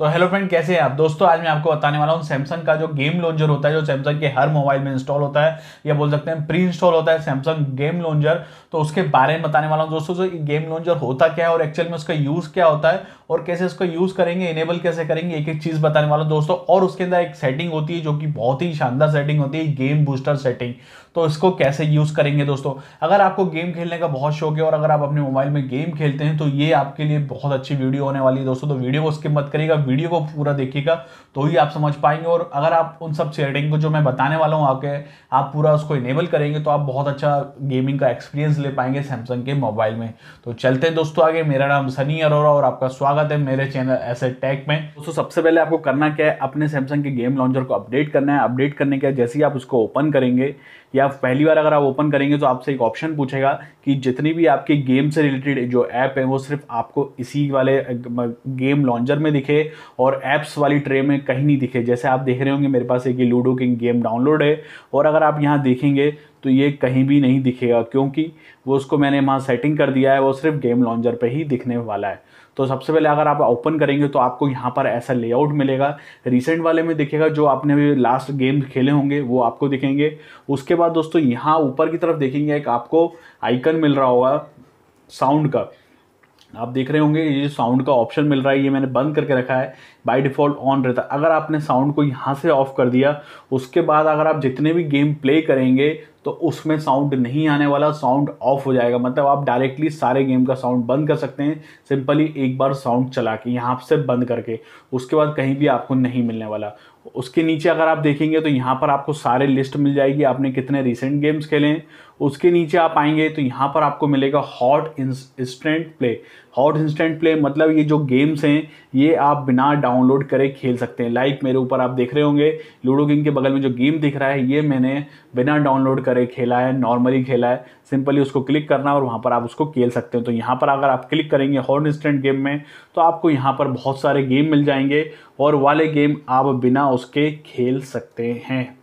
तो hello friend कैसे हैं आप दोस्तों आज मैं आपको बताने वाला हूँ सैमसंग का जो गेम लॉन्जर होता है जो सैमसंग के हर मोबाइल में इंस्टॉल होता है या बोल सकते हैं प्री इंस्टॉल होता है सैमसंग गेम लॉन्जर तो उसके बारे में बताने वाला हूँ दोस्तों जो गेम लॉन्जर होता क्या है और एक्चुअल में उसका यूज़ क्या होता है और कैसे उसको यूज़ करेंगे इनेबल कैसे करेंगे एक एक चीज़ बताने वाला हूँ दोस्तों और उसके अंदर एक सेटिंग होती है जो कि बहुत ही शानदार सेटिंग होती है गेम बूस्टर सेटिंग तो इसको कैसे यूज़ करेंगे दोस्तों अगर आपको गेम खेलने का बहुत शौक है और अगर आप अपने मोबाइल में गेम खेलते हैं तो ये आपके लिए बहुत अच्छी वीडियो होने वाली है दोस्तों तो वीडियो को स्किप मत करिएगा वीडियो को पूरा देखिएगा तो ही आप समझ पाएंगे और अगर आप उन सब सेटिंग को जो मैं बताने वाला हूँ आके आप पूरा उसको इनेबल करेंगे तो आप बहुत अच्छा गेमिंग का एक्सपीरियंस ले पाएंगे सैमसंग के मोबाइल में तो चलते हैं दोस्तों आगे मेरा नाम सनी अरोरा और आपका स्वागत है मेरे चैनल एसेट टैक में दोस्तों सबसे पहले आपको करना क्या है अपने सैमसंग के गेम लॉन्चर को अपडेट करना है अपडेट करने के जैसे ही आप उसको ओपन करेंगे या पहली बार अगर आप ओपन करेंगे तो आपसे एक ऑप्शन पूछेगा कि जितनी भी आपके गेम से रिलेटेड जो ऐप है वो सिर्फ आपको इसी वाले गेम लॉन्चर में दिखे और ऐप्स वाली ट्रे में कहीं नहीं दिखे जैसे आप देख रहे होंगे मेरे पास एक लूडो किंग गेम डाउनलोड है और अगर आप यहाँ देखेंगे तो ये कहीं भी नहीं दिखेगा क्योंकि वो उसको मैंने वहाँ सेटिंग कर दिया है वो सिर्फ गेम लॉन्चर पर ही दिखने वाला है तो सबसे पहले अगर आप ओपन करेंगे तो आपको यहाँ पर ऐसा लेआउट मिलेगा रिसेंट वाले में दिखेगा जो आपने भी लास्ट गेम खेले होंगे वो आपको दिखेंगे उसके बाद दोस्तों यहाँ ऊपर की तरफ देखेंगे एक आपको आइकन मिल रहा होगा साउंड का आप देख रहे होंगे ये जो साउंड का ऑप्शन मिल रहा है ये मैंने बंद करके रखा है बाय डिफ़ॉल्ट ऑन रहता है अगर आपने साउंड को यहाँ से ऑफ कर दिया उसके बाद अगर आप जितने भी गेम प्ले करेंगे तो उसमें साउंड नहीं आने वाला साउंड ऑफ हो जाएगा मतलब आप डायरेक्टली सारे गेम का साउंड बंद कर सकते हैं सिंपली एक बार साउंड चला के यहाँ से बंद करके उसके बाद कहीं भी आपको नहीं मिलने वाला उसके नीचे अगर आप देखेंगे तो यहाँ पर आपको सारे लिस्ट मिल जाएगी आपने कितने रिसेंट गेम्स खेले हैं उसके नीचे आप आएंगे तो यहाँ पर आपको मिलेगा hot instant play hot instant play मतलब ये जो गेम्स हैं ये आप बिना डाउनलोड करे खेल सकते हैं लाइक मेरे ऊपर आप देख रहे होंगे लूडो गेम के बगल में जो गेम दिख रहा है ये मैंने बिना डाउनलोड करे खेला है नॉर्मली खेला है सिंपली उसको क्लिक करना और वहाँ पर आप उसको खेल सकते हैं तो यहाँ पर अगर आप क्लिक करेंगे हॉट इंस्टेंट गेम में तो आपको यहाँ पर बहुत सारे गेम मिल जाएंगे और वाले गेम आप बिना उसके खेल सकते हैं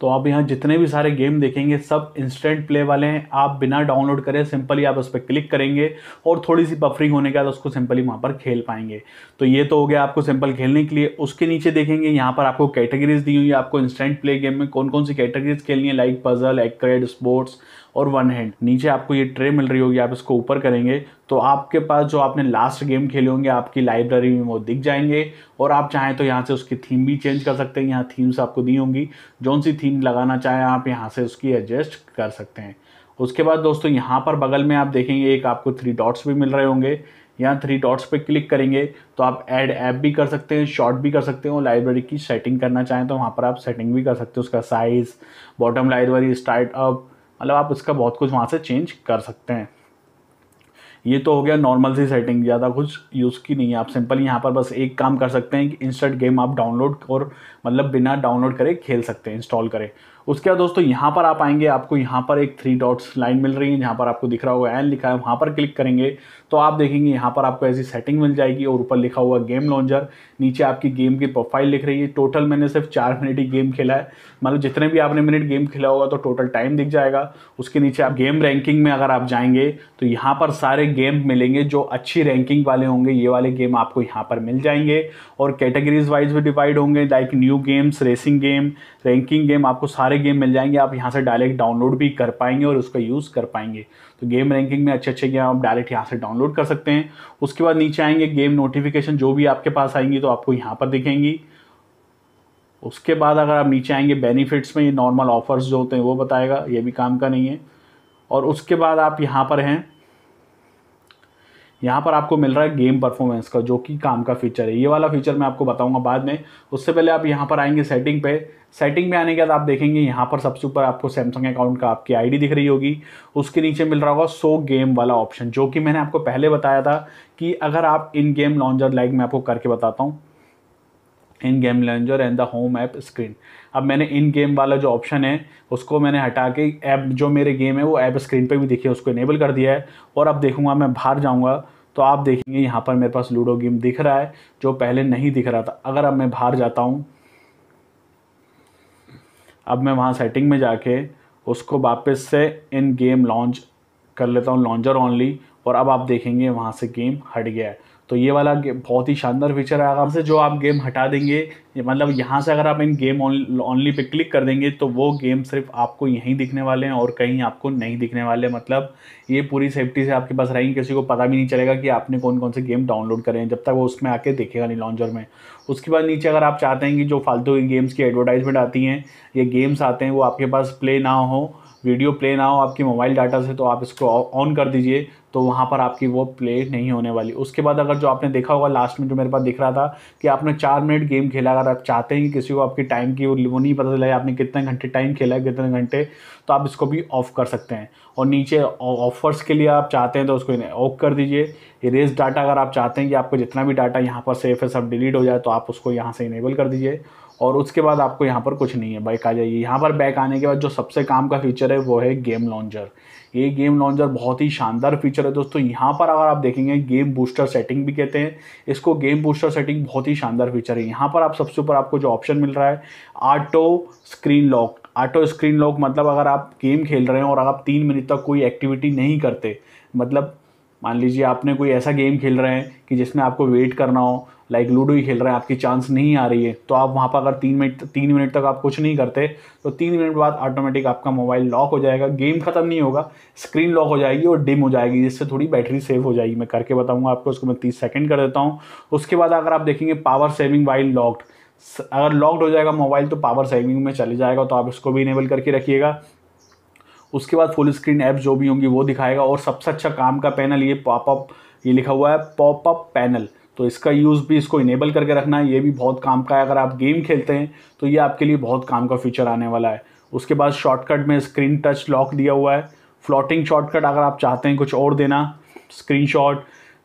तो आप यहाँ जितने भी सारे गेम देखेंगे सब इंस्टेंट प्ले वाले हैं आप बिना डाउनलोड करें सिंपली आप उस पर क्लिक करेंगे और थोड़ी सी बफरिंग होने के बाद उसको सिंपली वहाँ पर खेल पाएंगे तो ये तो हो गया आपको सिंपल खेलने के लिए उसके नीचे देखेंगे यहाँ पर आपको कैटेगरीज दी हुई है आपको इंस्टेंट प्ले गेम में कौन कौन सी कैटेगरीज खेलनी है लाइक पजल एक्रेड स्पोर्ट्स और वन हैंड नीचे आपको ये ट्रे मिल रही होगी आप इसको ऊपर करेंगे तो आपके पास जो आपने लास्ट गेम खेले होंगे आपकी लाइब्रेरी में वो दिख जाएंगे और आप चाहें तो यहाँ से उसकी थीम भी चेंज कर सकते हैं यहाँ थीम्स आपको दी होंगी जौन सी थीम लगाना चाहें आप यहाँ से उसकी एडजस्ट कर सकते हैं उसके बाद दोस्तों यहाँ पर बगल में आप देखेंगे एक आपको थ्री डॉट्स भी मिल रहे होंगे यहाँ थ्री डॉट्स पे क्लिक करेंगे तो आप ऐड ऐप भी कर सकते हैं शॉर्ट भी कर सकते हैं और लाइब्रेरी की सेटिंग करना चाहें तो वहाँ पर आप सेटिंग भी कर सकते हो उसका साइज़ बॉटम लाइब्रेरी स्टार्टअप मतलब आप उसका बहुत कुछ वहाँ से चेंज कर सकते हैं ये तो हो गया नॉर्मल सी सेटिंग ज़्यादा कुछ यूज़ की नहीं है आप सिंपल यहाँ पर बस एक काम कर सकते हैं कि इंस्टेंट गेम आप डाउनलोड और मतलब बिना डाउनलोड करे खेल सकते हैं इंस्टॉल करें उसके बाद दोस्तों यहाँ पर आप आएंगे आपको यहाँ पर एक थ्री डॉट्स लाइन मिल रही है जहाँ पर आपको दिख रहा होगा एन लिखा है वहाँ पर क्लिक करेंगे तो आप देखेंगे यहाँ पर आपको ऐसी सेटिंग मिल जाएगी और ऊपर लिखा हुआ गेम लॉन्चर नीचे आपकी गेम की प्रोफाइल लिख रही है टोटल मैंने सिर्फ चार मिनट ही गेम खेला है मतलब जितने भी आपने मिनट गेम खेला होगा तो टोटल टाइम दिख जाएगा उसके नीचे आप गेम रैंकिंग में अगर आप जाएंगे तो यहाँ पर सारे गेम मिलेंगे जो अच्छी रैंकिंग वाले होंगे ये वाले गेम आपको यहाँ पर मिल जाएंगे और कैटेगरीज वाइज भी डिवाइड होंगे like new games racing game ranking game आपको सारे गेम मिल जाएंगे आप यहाँ से डायरेक्ट डाउनलोड भी कर पाएंगे और उसका यूज़ कर पाएंगे तो गेम रैंकिंग में अच्छे अच्छे गेम आप डायरेक्ट यहाँ से डाउनलोड कर सकते हैं उसके बाद नीचे आएंगे गेम नोटिफिकेशन जो भी आपके पास आएंगी तो आपको यहाँ पर दिखेंगी उसके बाद अगर आप नीचे आएंगे बेनिफिट्स में ये नॉर्मल ऑफर्स जो होते हैं वो बताएगा ये भी काम का नहीं है और उसके बाद आप यहाँ पर हैं यहाँ पर आपको मिल रहा है गेम परफॉर्मेंस का जो कि काम का फीचर है ये वाला फीचर मैं आपको बताऊंगा बाद में उससे पहले आप यहाँ पर आएंगे सेटिंग पे सेटिंग में आने के बाद आप देखेंगे यहाँ पर सबसे ऊपर आपको सैमसंग अकाउंट का आपकी आईडी दिख रही होगी उसके नीचे मिल रहा होगा सो गेम वाला ऑप्शन जो कि मैंने आपको पहले बताया था कि अगर आप इन गेम लॉन्जर लाइक मैं आपको करके बताता हूँ in game launcher and the home app screen अब मैंने इन गेम वाला जो ऑप्शन है उसको मैंने हटा के ऐप जो मेरे गेम है वो ऐप स्क्रीन पे भी देखिए उसको इनेबल कर दिया है और अब देखूंगा मैं बाहर जाऊंगा तो आप देखेंगे यहाँ पर मेरे पास लूडो गेम दिख रहा है जो पहले नहीं दिख रहा था अगर अब मैं बाहर जाता हूँ अब मैं वहाँ सेटिंग में जाके उसको वापस से इन गेम लॉन्च कर लेता हूँ लॉन्चर ऑनली और अब आप देखेंगे वहाँ से गेम हट गया है तो ये वाला बहुत ही शानदार फीचर है आराम से जो आप गेम हटा देंगे मतलब यहाँ से अगर आप इन गेम ओनली पे क्लिक कर देंगे तो वो गेम सिर्फ आपको यहीं दिखने वाले हैं और कहीं आपको नहीं दिखने वाले मतलब ये पूरी सेफ्टी से आपके पास रहेंगे किसी को पता भी नहीं चलेगा कि आपने कौन कौन से गेम डाउनलोड करें जब तक वो उसमें आके देखेगा नहीं लॉन्चर में उसके बाद नीचे अगर आप चाहते हैं कि जो फालतू गेम्स की एडवर्टाइजमेंट आती हैं या गेम्स आते हैं वो आपके पास प्ले ना हो वीडियो प्ले ना हो आपके मोबाइल डाटा से तो आप इसको ऑन कर दीजिए तो वहाँ पर आपकी वो प्ले नहीं होने वाली उसके बाद अगर जो आपने देखा होगा लास्ट में जो मेरे पास दिख रहा था कि आपने चार मिनट गेम खेला अगर आप चाहते हैं कि किसी को आपकी टाइम की वो नहीं पता चला आपने कितने घंटे टाइम खेला है कितने घंटे तो आप इसको भी ऑफ़ कर सकते हैं और नीचे ऑफर्स के लिए आप चाहते हैं तो उसको ऑफ कर दीजिए इरेज डाटा अगर आप चाहते हैं कि आपको जितना भी डाटा यहाँ पर सेफ है सब डिलीट हो जाए तो आप उसको यहाँ से इनेबल कर दीजिए और उसके बाद आपको यहाँ पर कुछ नहीं है बाइक आ जाइए यहाँ पर बैक आने के बाद जो सबसे काम का फीचर है वो है गेम लॉन्चर ये गेम लॉन्चर बहुत ही शानदार फीचर है दोस्तों यहाँ पर अगर आप देखेंगे गेम बूस्टर सेटिंग भी कहते हैं इसको गेम बूस्टर सेटिंग बहुत ही शानदार फीचर है यहाँ पर आप सबसे ऊपर आपको जो ऑप्शन मिल रहा है auto screen lock auto screen lock मतलब अगर आप गेम खेल रहे हैं और आप तीन मिनट तक कोई एक्टिविटी नहीं करते मतलब मान लीजिए आपने कोई ऐसा गेम खेल रहे हैं कि जिसमें आपको वेट करना हो लाइक लूडो ही खेल रहे हैं आपकी चांस नहीं आ रही है तो आप वहाँ पर अगर तीन मिनट तीन मिनट तक आप कुछ नहीं करते तो तीन मिनट बाद ऑटोमेटिक आपका मोबाइल लॉक हो जाएगा गेम ख़त्म नहीं होगा स्क्रीन लॉक हो जाएगी और डिम हो जाएगी जिससे थोड़ी बैटरी सेव हो जाएगी मैं करके बताऊँगा आपको उसको मैं तीस सेकेंड कर देता हूँ उसके बाद अगर आप देखेंगे पावर सेविंग वाइल लॉक्ड अगर लॉक्ड हो जाएगा मोबाइल तो पावर सेविंग में चले जाएगा तो आप इसको भी इनेबल करके रखिएगा उसके बाद फुल स्क्रीन ऐप जो भी होंगी वो दिखाएगा और सबसे अच्छा काम का पैनल ये पॉपअप ये लिखा हुआ है पॉपअप पैनल तो इसका यूज़ भी इसको इनेबल करके रखना है ये भी बहुत काम का है अगर आप गेम खेलते हैं तो ये आपके लिए बहुत काम का फीचर आने वाला है उसके बाद शॉर्टकट में स्क्रीन टच लॉक दिया हुआ है फ्लोटिंग शॉर्टकट अगर आप चाहते हैं कुछ और देना screenshot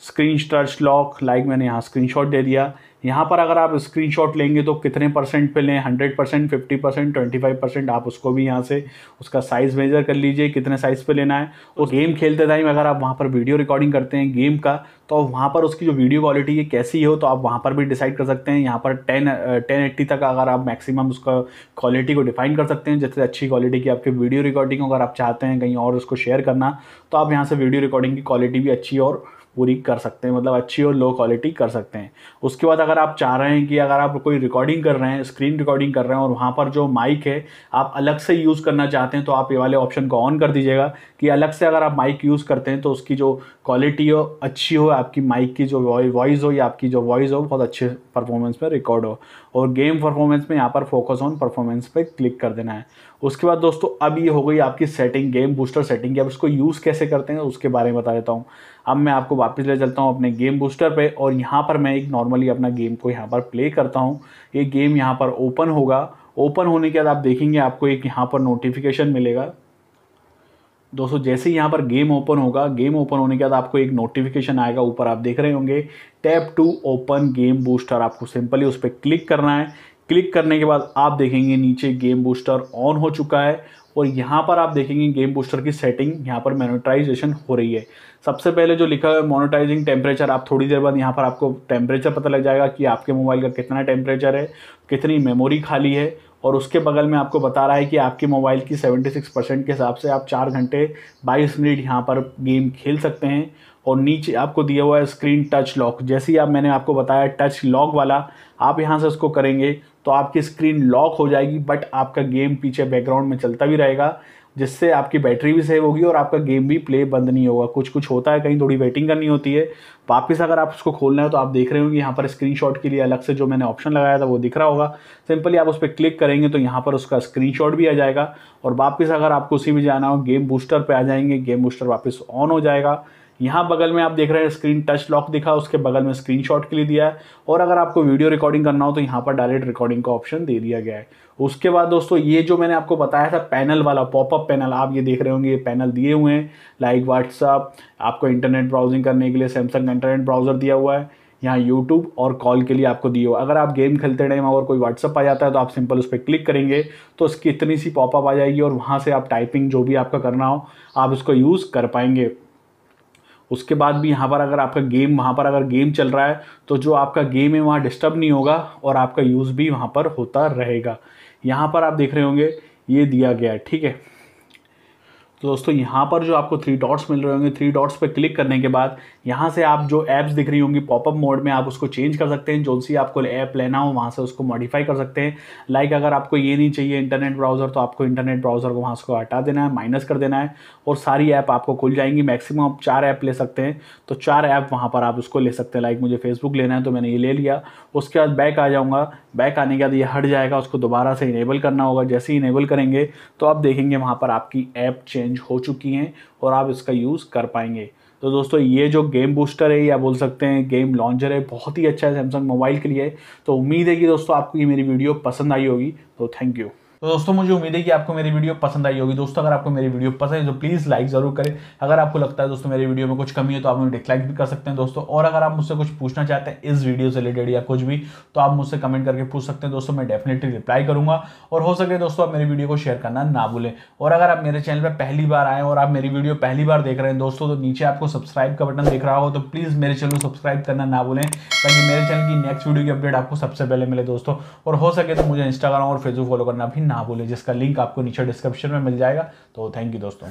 screen touch lock like मैंने यहाँ स्क्रीन शॉट दे दिया यहाँ पर अगर आप स्क्रीनशॉट लेंगे तो कितने परसेंट पे लें hundred percent fifty percent twenty five percent आप उसको भी यहाँ से उसका साइज़ मेजर कर लीजिए कितने साइज़ पे लेना है और गेम खेलते टाइम अगर आप वहाँ पर वीडियो रिकॉर्डिंग करते हैं गेम का तो वहाँ पर उसकी जो वीडियो क्वालिटी है कैसी हो तो आप वहाँ पर भी डिसाइड कर सकते हैं यहाँ पर टेन टेन एट्टी तक अगर आप मैक्सिमम उसका क्वालिटी को डिफाइन कर सकते हैं जैसे अच्छी क्वालिटी की आपकी वीडियो रिकॉर्डिंग अगर आप चाहते हैं कहीं और उसको शेयर करना तो आप यहाँ से वीडियो रिकॉर्डिंग की क्वालिटी भी अच्छी और पूरी कर सकते हैं मतलब अच्छी और लो क्वालिटी कर सकते हैं उसके बाद अगर आप चाह रहे हैं कि अगर आप कोई रिकॉर्डिंग कर रहे हैं स्क्रीन रिकॉर्डिंग कर रहे हैं और वहाँ पर जो माइक है आप अलग से यूज़ करना चाहते हैं तो आप ये वाले ऑप्शन को ऑन कर दीजिएगा कि अलग से अगर आप माइक यूज़ करते हैं तो उसकी जो क्वालिटी हो अच्छी हो आपकी माइक की जो वॉइस हो या आपकी जो वॉइस हो बहुत अच्छे परफॉर्मेंस पर रिकॉर्ड हो और गेम परफॉर्मेंस में यहाँ पर फोकस ऑन परफॉर्मेंस पर क्लिक कर देना है उसके बाद दोस्तों अब ये हो गई आपकी सेटिंग गेम बूस्टर सेटिंग की अब इसको यूज़ कैसे करते हैं उसके बारे में बता देता हूँ अब मैं आपको वापस ले चलता हूँ अपने गेम बूस्टर पे और यहाँ पर मैं एक नॉर्मली अपना गेम को यहाँ पर प्ले करता हूँ ये गेम यहाँ पर ओपन होगा ओपन होने के बाद आप देखेंगे आपको एक यहाँ पर नोटिफिकेशन मिलेगा दोस्तों जैसे ही यहाँ पर गेम ओपन होगा गेम ओपन होने के बाद आपको एक नोटिफिकेशन आएगा ऊपर आप देख रहे होंगे tap to open game booster आपको सिंपली उस पर क्लिक करना है क्लिक करने के बाद आप देखेंगे नीचे गेम बूस्टर ऑन हो चुका है और यहाँ पर आप देखेंगे गेम बूस्टर की सेटिंग यहाँ पर मोनिटाइजेशन हो रही है सबसे पहले जो लिखा है मोनिटाइजिंग टेम्परेचर आप थोड़ी देर बाद यहाँ पर आपको टेम्परेचर पता लग जाएगा कि आपके मोबाइल का कितना टेम्परेचर है कितनी मेमोरी खाली है और उसके बगल में आपको बता रहा है कि आपके मोबाइल की 76 परसेंट के हिसाब से आप चार घंटे बाईस मिनट यहाँ पर गेम खेल सकते हैं और नीचे आपको दिया हुआ है स्क्रीन टच लॉक जैसे ही आप मैंने आपको बताया टच लॉक वाला आप यहाँ से उसको करेंगे तो आपकी स्क्रीन लॉक हो जाएगी बट आपका गेम पीछे बैकग्राउंड में चलता भी रहेगा जिससे आपकी बैटरी भी सेव होगी और आपका गेम भी प्ले बंद नहीं होगा कुछ कुछ होता है कहीं थोड़ी वेटिंग करनी होती है वापस अगर आप उसको खोलना है तो आप देख रहे होंगे यहाँ पर स्क्रीन के लिए अलग से जो मैंने ऑप्शन लगाया था वो दिख रहा होगा सिंपली आप उस पर क्लिक करेंगे तो यहाँ पर उसका स्क्रीन भी आ जाएगा और वापस अगर आपको उसी में जाना हो गेम बूस्टर पर आ जाएंगे गेम बूस्टर वापस ऑन हो जाएगा यहाँ बगल में आप देख रहे हैं स्क्रीन टच लॉक दिखा उसके बगल में शॉट के लिए दिया है और अगर आपको वीडियो रिकॉर्डिंग करना हो तो यहाँ पर डायरेक्ट रिकॉर्डिंग का ऑप्शन दे दिया गया है उसके बाद दोस्तों ये जो मैंने आपको बताया था पैनल वाला पॉपअप पैनल आप ये देख रहे होंगे ये पैनल दिए हुए हैं लाइक व्हाट्सअप आपको इंटरनेट ब्राउजिंग करने के लिए सैमसंग इंटरनेट ब्राउज़र दिया हुआ है यहाँ यूट्यूब और कॉल के लिए आपको दिए हो अगर आप गेम खेलते टाइम और कोई व्हाट्सअप आ जाता है तो आप सिंपल उस पर क्लिक करेंगे तो उसकी इतनी सी पॉपअप आ जाएगी और वहाँ से आप टाइपिंग जो भी आपका करना हो आप उसको यूज़ कर पाएंगे उसके बाद भी यहाँ पर अगर आपका गेम वहाँ पर अगर गेम चल रहा है तो जो आपका गेम है वहाँ डिस्टर्ब नहीं होगा और आपका यूज़ भी वहाँ पर होता रहेगा यहाँ पर आप देख रहे होंगे ये दिया गया है ठीक है तो दोस्तों यहाँ पर जो आपको थ्री डॉट्स मिल रहे होंगे थ्री डॉट्स पर क्लिक करने के बाद यहाँ से आप जो ऐप्स दिख रही होंगी पॉपअप मोड में आप उसको चेंज कर सकते हैं जो सी आपको ऐप लेना हो वहाँ से उसको मॉडिफाई कर सकते हैं लाइक अगर आपको ये नहीं चाहिए इंटरनेट ब्राउज़र तो आपको इंटरनेट ब्राउज़र को वहाँ से हटा देना है माइनस कर देना है और सारी ऐप आपको खुल जाएंगी मैक्सिमम आप चार ऐप ले सकते हैं तो चार ऐप वहाँ पर आप उसको ले सकते हैं लाइक मुझे फेसबुक लेना है तो मैंने ये ले लिया उसके बाद बैक आ जाऊँगा बैक आने के बाद ये हट जाएगा उसको दोबारा से इनेबल करना होगा जैसे ही इनेबल करेंगे तो आप देखेंगे वहाँ पर आपकी ऐप चेंज हो चुकी हैं और आप इसका यूज़ कर पाएंगे तो दोस्तों ये जो गेम बूस्टर है या बोल सकते हैं गेम लॉन्चर है बहुत ही अच्छा है सैमसंग मोबाइल के लिए तो उम्मीद है कि दोस्तों आपको ये मेरी वीडियो पसंद आई होगी तो थैंक यू तो दोस्तों मुझे उम्मीद है कि आपको मेरी वीडियो पसंद आई होगी दोस्तों अगर आपको मेरी वीडियो पसंद है तो प्लीज़ लाइक ज़रूर करें अगर आपको लगता है दोस्तों मेरी वीडियो में कुछ कमी है तो आप मुझे डिसलाइक भी कर सकते हैं दोस्तों और अगर आप मुझसे कुछ पूछना चाहते हैं इस वीडियो से रिलेटेड या कुछ भी तो आप मुझसे कमेंट करके पूछ सकते हैं दोस्तों मैं डेफिनेटली रिप्लाई करूँगा और हो सके दोस्तों आप मेरी वीडियो को शेयर करना ना भूलें और अगर आप मेरे चैनल पर पहली बार आएँ और आप मेरी वीडियो पहली बार देख रहे हैं दोस्तों तो नीचे आपको सब्सक्राइब का बटन देख रहा हो तो प्लीज़ मेरे चैनल को सब्सक्राइब करना ना भूलें ताकि मेरे चैनल की नेक्स्ट वीडियो की अपडेट आपको सबसे पहले मिले दोस्तों और हो सके तो मुझे इंस्टाग्राम और फेसबुक फॉलो करना भी ना ना बोले जिसका लिंक आपको नीचे डिस्क्रिप्शन में मिल जाएगा तो थैंक यू दोस्तों